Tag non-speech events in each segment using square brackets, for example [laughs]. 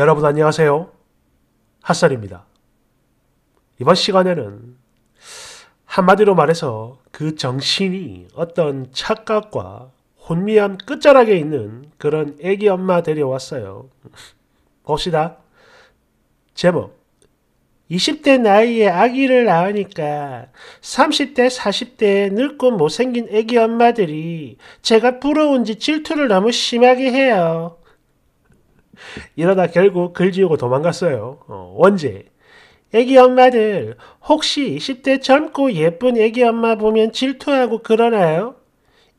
여러분 안녕하세요. 핫살입니다. 이번 시간에는 한마디로 말해서 그 정신이 어떤 착각과 혼미함 끝자락에 있는 그런 애기 엄마 데려왔어요. 봅시다. 제목 20대 나이에 아기를 낳으니까 30대, 4 0대 늙고 못생긴 애기 엄마들이 제가 부러운지 질투를 너무 심하게 해요. 이러다 결국 글지우고 도망갔어요. 어, 원제. 애기 엄마들 혹시 20대 젊고 예쁜 애기 엄마 보면 질투하고 그러나요?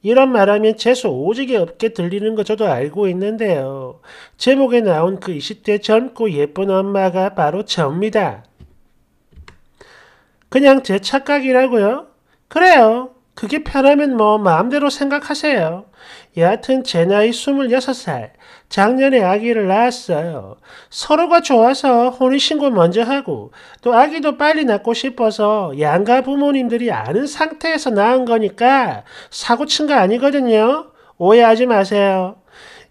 이런 말하면 재수 오지게 없게 들리는 거 저도 알고 있는데요. 제목에 나온 그 20대 젊고 예쁜 엄마가 바로 저입니다. 그냥 제 착각이라고요? 그래요. 그게 편하면 뭐 마음대로 생각하세요. 여하튼 제 나이 26살. 작년에 아기를 낳았어요. 서로가 좋아서 혼인신고 먼저 하고 또 아기도 빨리 낳고 싶어서 양가 부모님들이 아는 상태에서 낳은 거니까 사고 친 거 아니거든요. 오해하지 마세요.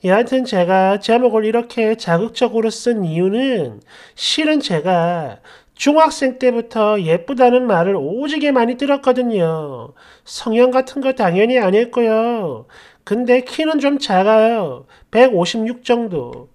여하튼 제가 제목을 이렇게 자극적으로 쓴 이유는 실은 제가 중학생 때부터 예쁘다는 말을 오지게 많이 들었거든요. 성형 같은 거 당연히 안 했고요. 근데 키는 좀 작아요. 156 정도.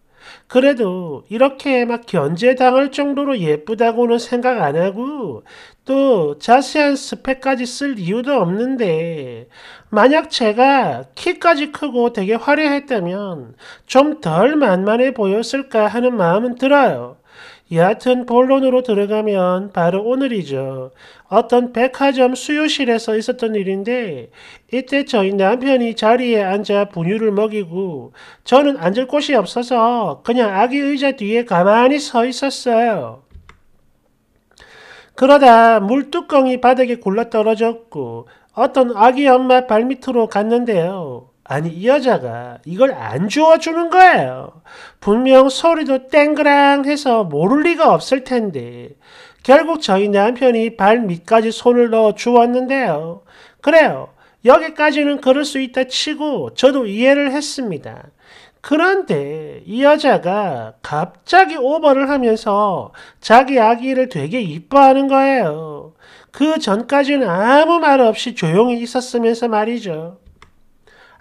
그래도 이렇게 막 견제당할 정도로 예쁘다고는 생각 안 하고 또 자세한 스펙까지 쓸 이유도 없는데 만약 제가 키까지 크고 되게 화려했다면 좀 덜 만만해 보였을까 하는 마음은 들어요. 여하튼 본론으로 들어가면 바로 오늘이죠. 어떤 백화점 수유실에서 있었던 일인데 이때 저희 남편이 자리에 앉아 분유를 먹이고 저는 앉을 곳이 없어서 그냥 아기 의자 뒤에 가만히 서 있었어요. 그러다 물뚜껑이 바닥에 굴러 떨어졌고 어떤 아기 엄마 발밑으로 갔는데요. 아니 이 여자가 이걸 안 주워주는 거예요. 분명 소리도 땡그랑 해서 모를 리가 없을 텐데 결국 저희 남편이 발 밑까지 손을 넣어 주웠는데요. 그래요. 여기까지는 그럴 수 있다 치고 저도 이해를 했습니다. 그런데 이 여자가 갑자기 오버를 하면서 자기 아기를 되게 이뻐하는 거예요. 그 전까지는 아무 말 없이 조용히 있었으면서 말이죠.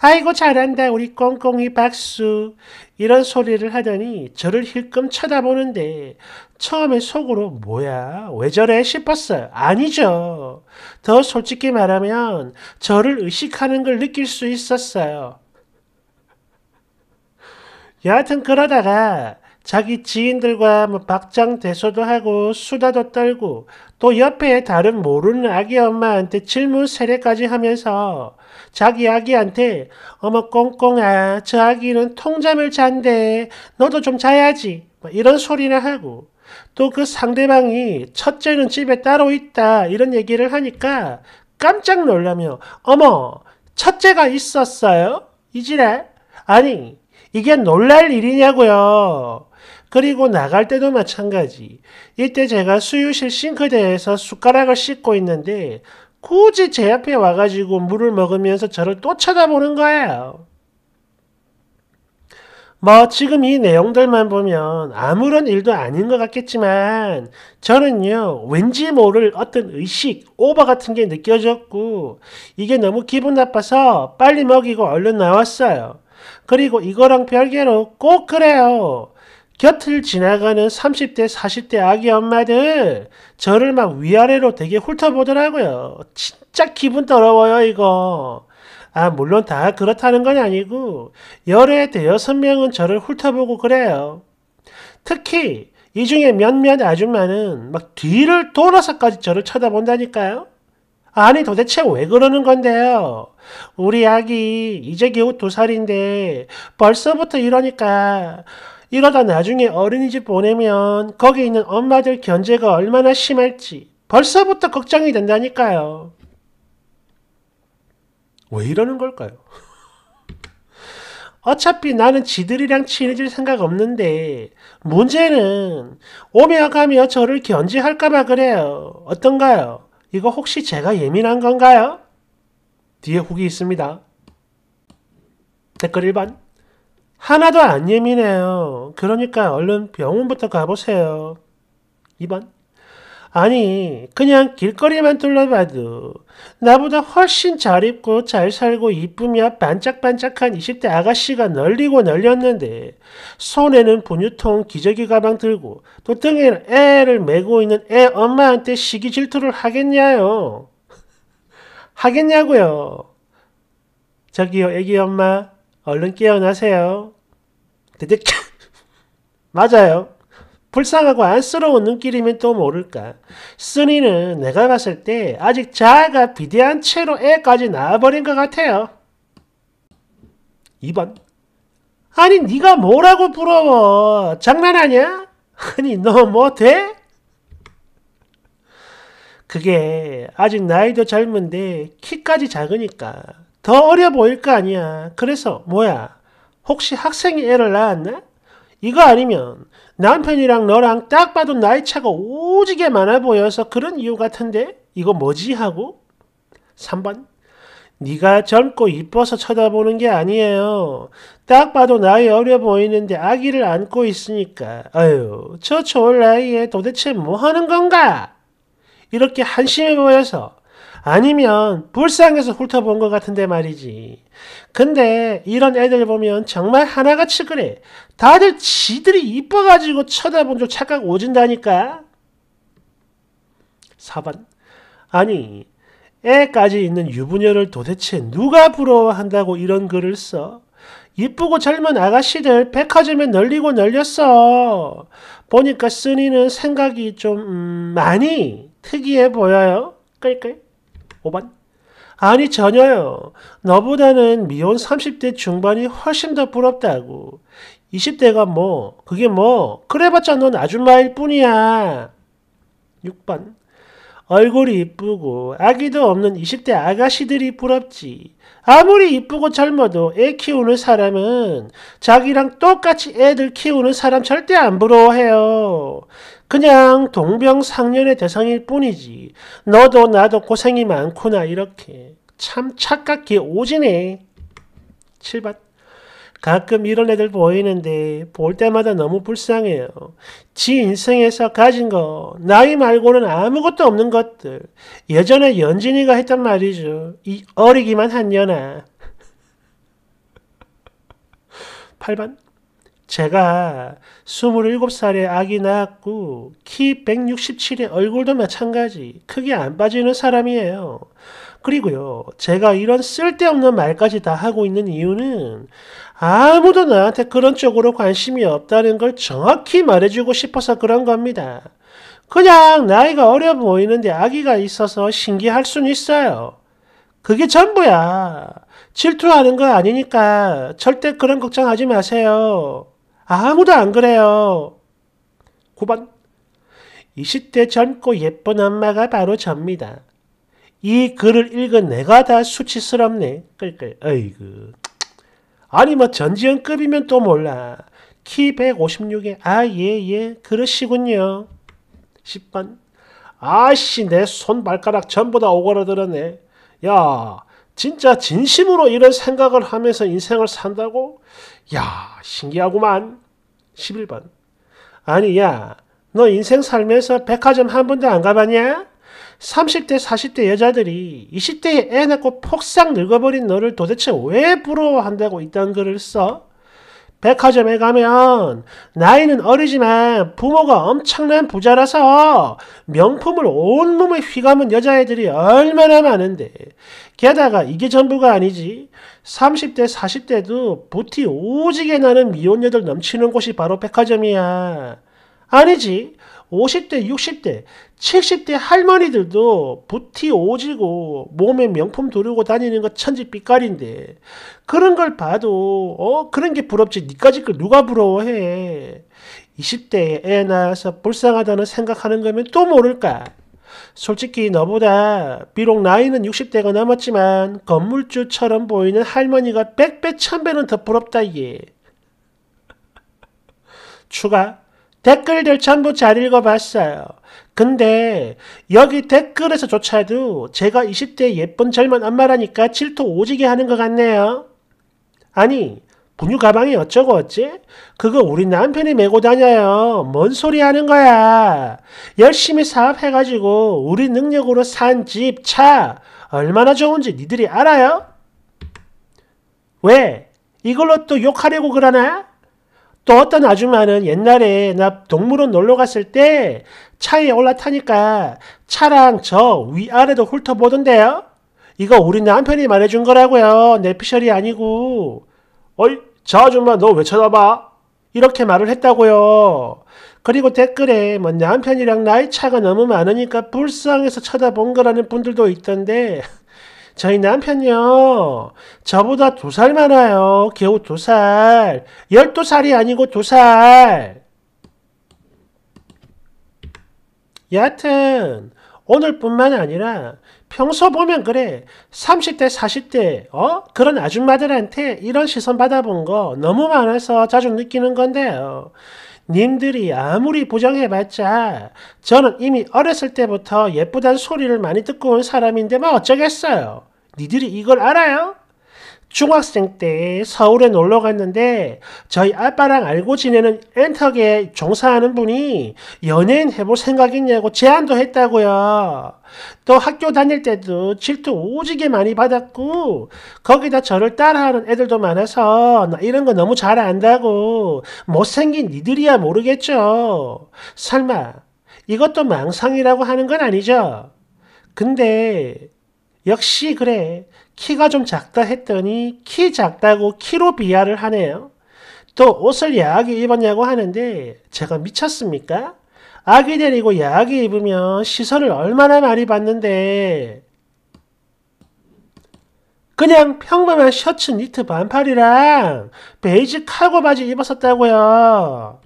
아이고 잘한다 우리 꽁꽁이 박수 이런 소리를 하더니 저를 힐끔 쳐다보는데 처음에 속으로 뭐야 왜 저래 싶었어요. 아니죠. 더 솔직히 말하면 저를 의식하는 걸 느낄 수 있었어요. 여하튼 그러다가 자기 지인들과 뭐 박장대소도 하고 수다도 떨고 또 옆에 다른 모르는 아기 엄마한테 질문 세례까지 하면서 자기 아기한테 어머 꽁꽁아 저 아기는 통잠을 잔대 너도 좀 자야지 뭐 이런 소리나 하고 또 그 상대방이 첫째는 집에 따로 있다 이런 얘기를 하니까 깜짝 놀라며 어머 첫째가 있었어요? 이지랄? 아니 이게 놀랄 일이냐고요. 그리고 나갈 때도 마찬가지. 이때 제가 수유실 싱크대에서 숟가락을 씻고 있는데 굳이 제 앞에 와가지고 물을 먹으면서 저를 또 쳐다보는 거예요. 뭐 지금 이 내용들만 보면 아무런 일도 아닌 것 같겠지만 저는요 왠지 모를 어떤 의식, 오버 같은 게 느껴졌고 이게 너무 기분 나빠서 빨리 먹이고 얼른 나왔어요. 그리고 이거랑 별개로 꼭 그래요. 곁을 지나가는 30대, 40대 아기 엄마들 저를 막 위아래로 되게 훑어보더라고요. 진짜 기분 더러워요, 이거. 아, 물론 다 그렇다는 건 아니고 열에 대여섯 명은 저를 훑어보고 그래요. 특히 이 중에 몇몇 아줌마는 막 뒤를 돌아서까지 저를 쳐다본다니까요. 아니 도대체 왜 그러는 건데요? 우리 아기 이제 겨우 두 살인데 벌써부터 이러니까 이러다 나중에 어린이집 보내면 거기 있는 엄마들 견제가 얼마나 심할지 벌써부터 걱정이 된다니까요. 왜 이러는 걸까요? [laughs] 어차피 나는 지들이랑 친해질 생각 없는데 문제는 오며 가며 저를 견제할까봐 그래요. 어떤가요? 이거 혹시 제가 예민한 건가요? 뒤에 후기 있습니다. 댓글 1번 하나도 안 예민해요. 그러니까 얼른 병원부터 가보세요. 2번. 아니, 그냥 길거리만 둘러봐도 나보다 훨씬 잘 입고 잘 살고 이쁘며 반짝반짝한 20대 아가씨가 널리고 널렸는데 손에는 분유통 기저귀 가방 들고 또 등에는 애를 메고 있는 애 엄마한테 시기 질투를 하겠냐요. [laughs] 하겠냐고요. 저기요, 애기 엄마, 얼른 깨어나세요. 대체 [laughs] 맞아요. 불쌍하고 안쓰러운 눈길이면 또 모를까. 쓰니는 내가 봤을 때 아직 자아가 비대한 채로 애까지 낳아버린 것 같아요. 2번 아니 네가 뭐라고 부러워. 장난하냐? 아니 너 뭐 돼? 그게 아직 나이도 젊은데 키까지 작으니까 더 어려 보일 거 아니야. 그래서 뭐야? 혹시 학생이 애를 낳았나? 이거 아니면 남편이랑 너랑 딱 봐도 나이 차가 오지게 많아 보여서 그런 이유 같은데 이거 뭐지 하고 3번 네가 젊고 이뻐서 쳐다보는 게 아니에요. 딱 봐도 나이 어려 보이는데 아기를 안고 있으니까 아유 저 좋을 나이에 도대체 뭐 하는 건가? 이렇게 한심해 보여서 아니면 불쌍해서 훑어본 것 같은데 말이지. 근데 이런 애들 보면 정말 하나같이 그래. 다들 지들이 이뻐가지고 쳐다본 줄 착각 오진다니까. 4번. 아니, 애까지 있는 유부녀를 도대체 누가 부러워한다고 이런 글을 써? 이쁘고 젊은 아가씨들 백화점에 널리고 널렸어. 보니까 쓰니는 생각이 좀 음, 많이 특이해 보여요. 끌끌. 5번. 아니 전혀요. 너보다는 미혼 30대 중반이 훨씬 더 부럽다고. 20대가 뭐 그게 뭐 그래봤자 넌 아줌마일 뿐이야. 6번. 얼굴이 이쁘고 아기도 없는 20대 아가씨들이 부럽지. 아무리 이쁘고 젊어도 애 키우는 사람은 자기랑 똑같이 애들 키우는 사람 절대 안 부러워해요. 그냥 동병상련의 대상일 뿐이지. 너도 나도 고생이 많구나 이렇게. 참 착각기 오지네. 7번. 가끔 이런 애들 보이는데 볼 때마다 너무 불쌍해요. 지 인생에서 가진 거, 나이 말고는 아무것도 없는 것들. 예전에 연진이가 했단 말이죠. 이 어리기만 한 년아. 8번. [laughs] 제가 27살에 아기 낳았고 키 167에 얼굴도 마찬가지 크게 안 빠지는 사람이에요. 그리고요 제가 이런 쓸데없는 말까지 다 하고 있는 이유는 아무도 나한테 그런 쪽으로 관심이 없다는 걸 정확히 말해주고 싶어서 그런 겁니다. 그냥 나이가 어려 보이는데 아기가 있어서 신기할 순 있어요. 그게 전부야. 질투하는 거 아니니까 절대 그런 걱정하지 마세요. 아무도 안 그래요. 9번. 20대 젊고 예쁜 엄마가 바로 접니다. 이 글을 읽은 내가 다 수치스럽네. 끌끌. 어이구. 아니 뭐 전지현급이면 또 몰라. 키 156에 아 예예 예, 그러시군요. 10번 아씨 내 손발가락 전부 다 오그라들었네. 야 진짜 진심으로 이런 생각을 하면서 인생을 산다고? 야 신기하구만. 11번 아니 야너 인생 살면서 백화점 한 번도 안 가봤냐? 30대, 40대 여자들이 20대에 애 낳고 폭삭 늙어버린 너를 도대체 왜 부러워한다고 이딴 글을 써? 백화점에 가면 나이는 어리지만 부모가 엄청난 부자라서 명품을 온몸에 휘감은 여자애들이 얼마나 많은데 게다가 이게 전부가 아니지 30대 40대도 부티 오지게 나는 미혼녀들 넘치는 곳이 바로 백화점이야 아니지 50대, 60대, 70대 할머니들도 부티 오지고 몸에 명품 두르고 다니는 거 천지 빛깔인데 그런 걸 봐도 어 그런 게 부럽지 니까지 걸 누가 부러워해 20대에 애 낳아서 불쌍하다는 생각하는 거면 또 모를까 솔직히 너보다 비록 나이는 60대가 넘었지만 건물주처럼 보이는 할머니가 100배 1000배는 더 부럽다 얘 [laughs] 추가 댓글들 전부 잘 읽어봤어요. 근데 여기 댓글에서조차도 제가 20대 예쁜 젊은 엄마라니까 질투 오지게 하는 것 같네요. 아니 분유 가방이 어쩌고 어찌? 그거 우리 남편이 메고 다녀요. 뭔 소리 하는 거야. 열심히 사업해가지고 우리 능력으로 산 집, 차 얼마나 좋은지 니들이 알아요? 왜? 이걸로 또 욕하려고 그러나? 또 어떤 아줌마는 옛날에 나 동물원 놀러 갔을 때 차에 올라타니까 차랑 저 위아래도 훑어보던데요. 이거 우리 남편이 말해준 거라고요. 내 피셜이 아니고. 어이, 저 아줌마 너 왜 쳐다봐? 이렇게 말을 했다고요. 그리고 댓글에 뭐 남편이랑 나이 차가 너무 많으니까 불쌍해서 쳐다본 거라는 분들도 있던데 저희 남편요. 저보다 두 살 많아요. 겨우 두 살. 열두 살이 아니고 두 살. 여하튼 오늘뿐만 아니라 평소 보면 그래 30대 40대 어 그런 아줌마들한테 이런 시선 받아본 거 너무 많아서 자주 느끼는 건데요. 님들이 아무리 보정해봤자 저는 이미 어렸을 때부터 예쁘단 소리를 많이 듣고 온 사람인데 뭐 어쩌겠어요. 니들이 이걸 알아요? 중학생 때 서울에 놀러 갔는데 저희 아빠랑 알고 지내는 엔터계 종사하는 분이 연예인 해볼 생각있냐고 제안도 했다고요. 또 학교 다닐 때도 질투 오지게 많이 받았고 거기다 저를 따라하는 애들도 많아서 나 이런 거 너무 잘 안다고 못생긴 니들이야 모르겠죠. 설마 이것도 망상이라고 하는 건 아니죠? 근데 역시 그래 키가 좀 작다 했더니 키 작다고 키로 비하를 하네요. 또 옷을 야하게 입었냐고 하는데 제가 미쳤습니까? 아기 데리고 야하게 입으면 시선을 얼마나 많이 받는데 그냥 평범한 셔츠 니트 반팔이랑 베이지 카고 바지 입었었다고요.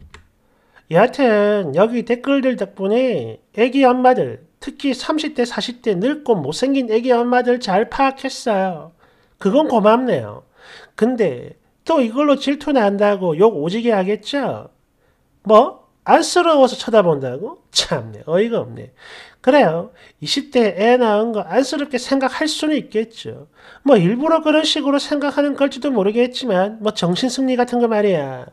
여하튼 여기 댓글들 덕분에 애기 엄마들 특히 30대 40대 늙고 못생긴 애기 엄마들 잘 파악했어요. 그건 네. 고맙네요. 근데 또 이걸로 질투 난다고 욕 오지게 하겠죠? 뭐? 안쓰러워서 쳐다본다고? 참네 어이가 없네. 그래요. 20대 애 낳은 거 안쓰럽게 생각할 수는 있겠죠. 뭐 일부러 그런 식으로 생각하는 걸지도 모르겠지만 뭐 정신승리 같은 거 말이야.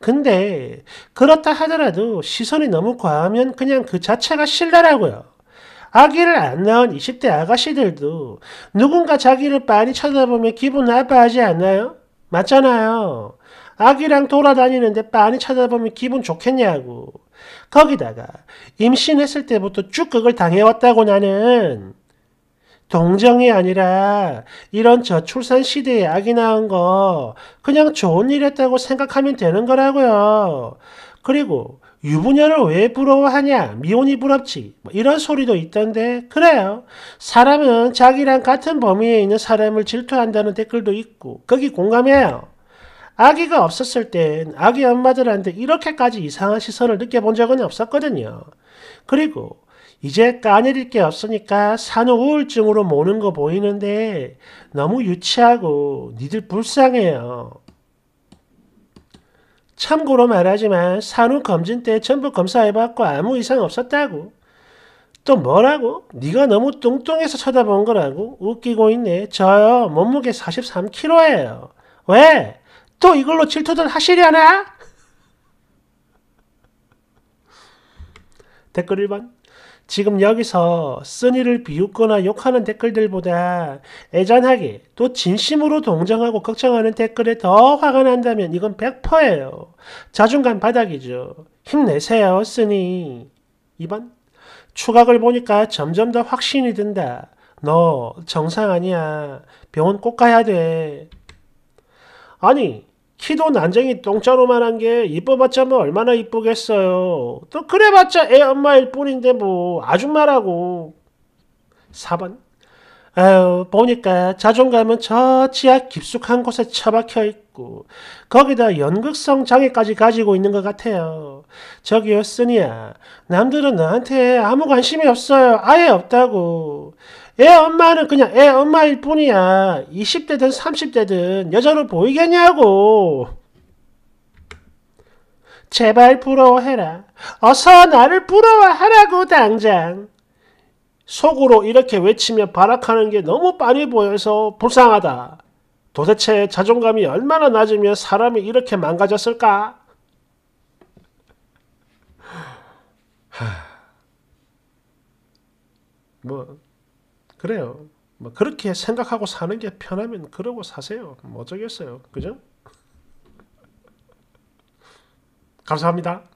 근데 그렇다 하더라도 시선이 너무 과하면 그냥 그 자체가 실례라고요. 아기를 안 낳은 20대 아가씨들도 누군가 자기를 빤히 쳐다보면 기분 나빠하지 않나요? 맞잖아요. 아기랑 돌아다니는데 빤히 쳐다보면 기분 좋겠냐고. 거기다가 임신했을 때부터 쭉극을 당해왔다고 나는 동정이 아니라 이런 저출산 시대에 아기 낳은 거 그냥 좋은 일이었다고 생각하면 되는 거라고요. 그리고 유부녀를 왜 부러워하냐? 미혼이 부럽지. 뭐 이런 소리도 있던데 그래요. 사람은 자기랑 같은 범위에 있는 사람을 질투한다는 댓글도 있고 거기 공감해요. 아기가 없었을 땐 아기 엄마들한테 이렇게까지 이상한 시선을 느껴본 적은 없었거든요. 그리고 이제 까내릴 게 없으니까 산후 우울증으로 모는 거 보이는데 너무 유치하고 니들 불쌍해요. 참고로 말하지만 산후 검진 때 전부 검사해봤고 아무 이상 없었다고. 또 뭐라고? 네가 너무 뚱뚱해서 쳐다본 거라고? 웃기고 있네. 저요 몸무게 43kg예요. 왜? 또 이걸로 질투들 하시려나? 댓글 1번 지금 여기서 쓰니를 비웃거나 욕하는 댓글들보다 애잔하게 또 진심으로 동정하고 걱정하는 댓글에 더 화가 난다면 이건 100%예요. 자존감 바닥이죠. 힘내세요 쓰니. 2번 추각을 보니까 점점 더 확신이 든다. 너 정상 아니야. 병원 꼭 가야 돼. 아니 키도 난쟁이 똥자로만 한게 이뻐봤자 뭐 얼마나 이쁘겠어요. 또 그래봤자 애 엄마일 뿐인데 뭐 아줌마라고. 4번. 아유 보니까 자존감은 저 지하 깊숙한 곳에 처박혀 있고 거기다 연극성 장애까지 가지고 있는 것 같아요. 저기요 쓰니야 남들은 나한테 아무 관심이 없어요. 아예 없다고. 애 엄마는 그냥 애 엄마일 뿐이야. 20대든 30대든 여자로 보이겠냐고. 제발 부러워해라. 어서 나를 부러워하라고 당장. 속으로 이렇게 외치며 발악하는 게 너무 빠리 보여서 불쌍하다. 도대체 자존감이 얼마나 낮으면 사람이 이렇게 망가졌을까? 하... 뭐 그래요. 뭐 그렇게 생각하고 사는 게 편하면 그러고 사세요. 뭐 어쩌겠어요. 그죠? 감사합니다.